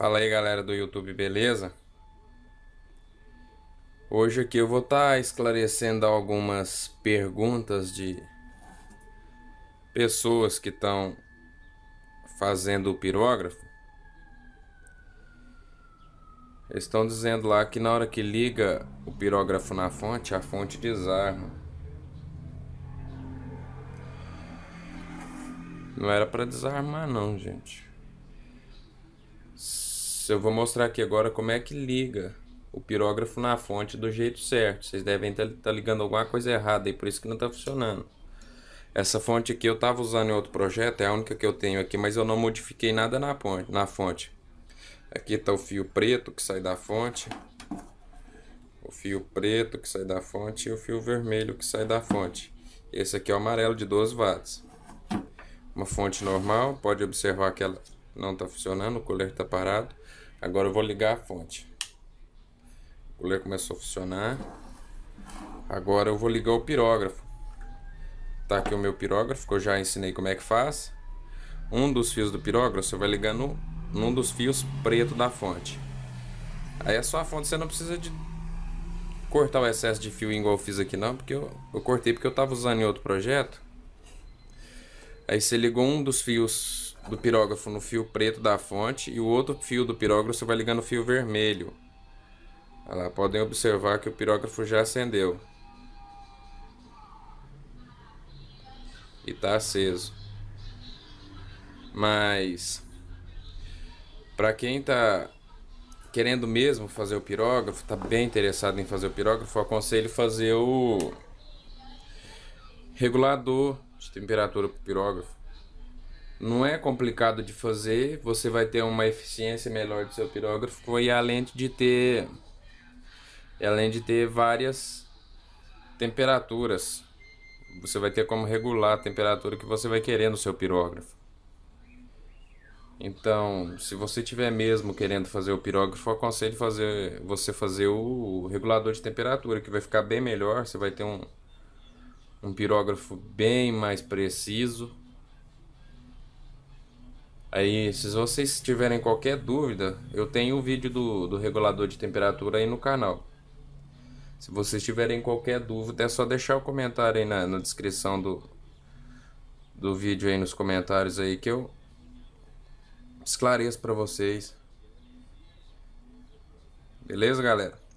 Fala aí galera do YouTube, beleza? Hoje aqui eu vou estar tá esclarecendo algumas perguntas de pessoas que estão fazendo o pirógrafo. Eles estão dizendo lá que na hora que liga o pirógrafo na fonte, a fonte desarma. Não era para desarmar não, gente eu vou mostrar aqui agora como é que liga o pirógrafo na fonte do jeito certo. Vocês devem estar tá, tá ligando alguma coisa errada e por isso que não está funcionando. Essa fonte aqui eu estava usando em outro projeto, é a única que eu tenho aqui, mas eu não modifiquei nada na, ponte, na fonte. Aqui está o fio preto que sai da fonte, o fio preto que sai da fonte e o fio vermelho que sai da fonte. Esse aqui é o amarelo de 12 watts. Uma fonte normal, pode observar que ela não está funcionando, o coleiro está parado. Agora eu vou ligar a fonte. O coleiro começou a funcionar. Agora eu vou ligar o pirógrafo. Tá aqui o meu pirógrafo, que eu já ensinei como é que faz. Um dos fios do pirógrafo você vai ligar no, num dos fios preto da fonte. Aí é só a fonte, você não precisa de cortar o excesso de fio igual eu fiz aqui não, porque eu, eu cortei porque eu estava usando em outro projeto. Aí você ligou um dos fios do pirógrafo no fio preto da fonte e o outro fio do pirógrafo você vai ligar no fio vermelho. Olha lá, podem observar que o pirógrafo já acendeu. E está aceso. Mas para quem está querendo mesmo fazer o pirógrafo, está bem interessado em fazer o pirógrafo, eu aconselho fazer o regulador de temperatura para o pirógrafo não é complicado de fazer, você vai ter uma eficiência melhor do seu pirógrafo e além de ter além de ter várias temperaturas. Você vai ter como regular a temperatura que você vai querer no seu pirógrafo. Então, se você tiver mesmo querendo fazer o pirógrafo, aconselho fazer, você fazer o regulador de temperatura, que vai ficar bem melhor. Você vai ter um, um pirógrafo bem mais preciso. Aí, se vocês tiverem qualquer dúvida, eu tenho o vídeo do, do regulador de temperatura aí no canal. Se vocês tiverem qualquer dúvida, é só deixar o comentário aí na, na descrição do, do vídeo aí nos comentários aí que eu esclareço para vocês. Beleza, galera?